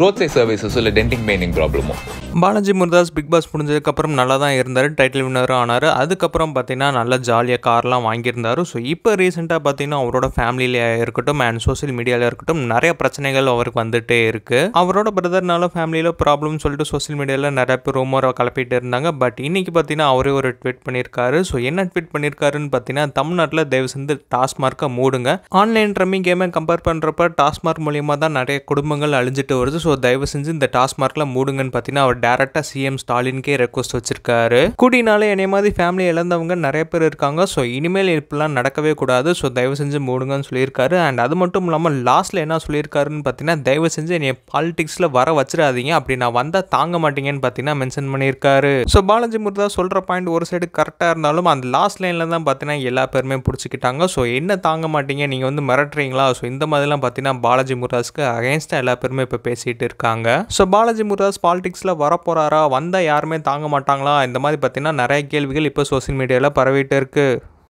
ரோட்ஸை சர்வீசஸோ இல்லை டென்டிங் மெயினிங் ப்ராப்ளமோ பாலாஜி முருதாஸ் பிக் பாஸ் முடிஞ்சதுக்கப்புறம் நல்லா தான் இருந்தார் டைட்டில் வின்னரும் ஆனார் அதுக்கப்புறம் பார்த்தீங்கன்னா நல்லா ஜாலியாக கார்லாம் வாங்கியிருந்தார் ஸோ இப்போ ரீசெண்டாக பார்த்தீங்கன்னா அவரோட ஃபேமிலியில் இருக்கட்டும் அண்ட் சோசியல் மீடியாவில் இருக்கட்டும் நிறைய பிரச்சனைகள் அவருக்கு வந்துகிட்டே இருக்குது அவரோட பிரதர்னால ஃபேமிலியில் ப்ராப்ளம்னு சொல்லிட்டு சோசியல் மீடியாவில் நிறைய பேர் ரூமரை கலப்பிட்டு இருந்தாங்க பட் இன்றைக்கி பார்த்தீங்கன்னா அவரே ஒரு ட்வீட் பண்ணியிருக்காரு ஸோ என்ன ட்வீட் பண்ணியிருக்காருன்னு பார்த்தீங்கன்னா தமிழ்நாட்டில் தயவு செஞ்சு டாஸ்மார்க்கை மூடுங்க ஆன்லைன் ட்ரம்மிங் கேமை கம்பேர் பண்ணுறப்ப டாஸ்மார்க் மூலியமாக தான் நிறைய குடும்பங்கள் அழிஞ்சிட்டு வருது ஸோ ஸோ தயவு செஞ்சு இந்த டாஸ்மார்க்கில் மூடுங்கன்னு பார்த்தீங்கன்னா அவர் டேரெக்டாக சிஎம் ஸ்டாலின்கே ரெக்வஸ்ட் வச்சிருக்காரு கூடினால என்னை மாதிரி ஃபேமிலி இழந்தவங்க நிறைய பேர் இருக்காங்க ஸோ இனிமேல் இப்படிலாம் நடக்கவே கூடாது ஸோ தயவு செஞ்சு மூடுங்கன்னு சொல்லியிருக்காரு அண்ட் அது மட்டும் இல்லாமல் லாஸ்ட்டில் என்ன சொல்லியிருக்காருன்னு பார்த்தீங்கன்னா தயவு செஞ்சு என்னை பாலிட்டிக்ஸில் வர வச்சிடாதீங்க அப்படி நான் வந்தால் தாங்க மாட்டீங்கன்னு பார்த்தீங்கன்னா மென்ஷன் பண்ணியிருக்காரு ஸோ பாலாஜி முருதா சொல்கிற பாயிண்ட் ஒரு சைடு கரெக்டாக இருந்தாலும் அந்த லாஸ்ட் லைனில் தான் பார்த்தீங்கன்னா எல்லா பேருமே பிடிச்சிக்கிட்டாங்க ஸோ என்ன தாங்க மாட்டீங்க நீங்கள் வந்து மிரட்டுறீங்களா ஸோ இந்த மாதிரிலாம் பார்த்தீங்கன்னா பாலாஜி முருதாஸ்க்கு அகேன்ஸ்டாக எல்லா பேருமே இப்போ பேசிட்டு சொல்லிட்டு இருக்காங்க ஸோ பாலாஜி முருதாஸ் பாலிடிக்ஸில் வரப்போகிறாரா வந்தால் யாருமே தாங்க மாட்டாங்களா இந்த மாதிரி பார்த்தீங்கன்னா நிறைய கேள்விகள் இப்போ சோசியல் மீடியாவில் பரவிட்டு இருக்குது